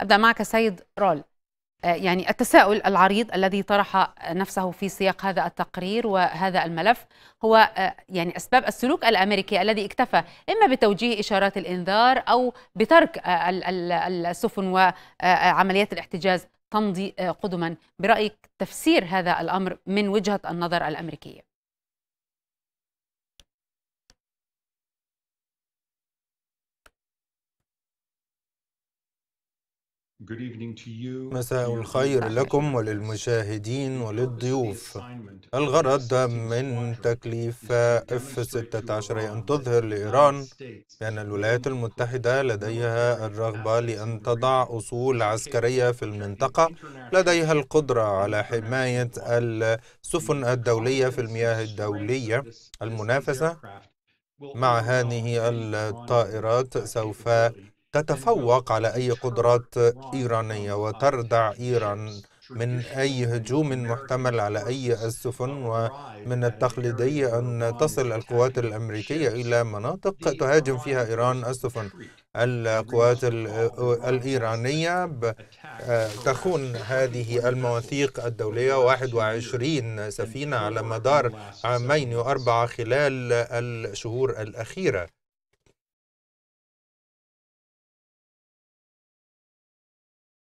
ابدا معك سيد رول آه، يعني التساؤل العريض الذي طرح نفسه في سياق هذا التقرير وهذا الملف هو آه، يعني اسباب السلوك الامريكي الذي اكتفى اما بتوجيه اشارات الانذار او بترك آه، السفن وعمليات الاحتجاز تمضي قدما برايك تفسير هذا الامر من وجهه النظر الامريكيه مساء الخير لكم وللمشاهدين وللضيوف الغرض من تكليف اف 16 ان تظهر لايران بان الولايات المتحده لديها الرغبه لان تضع اصول عسكريه في المنطقه لديها القدره على حمايه السفن الدوليه في المياه الدوليه المنافسه مع هذه الطائرات سوف تتفوق على أي قدرات إيرانية وتردع إيران من أي هجوم محتمل على أي السفن ومن التقليدي أن تصل القوات الأمريكية إلى مناطق تهاجم فيها إيران السفن القوات الإيرانية آه، تخون هذه المواثيق الدولية 21 سفينة على مدار عامين وأربعة خلال الشهور الأخيرة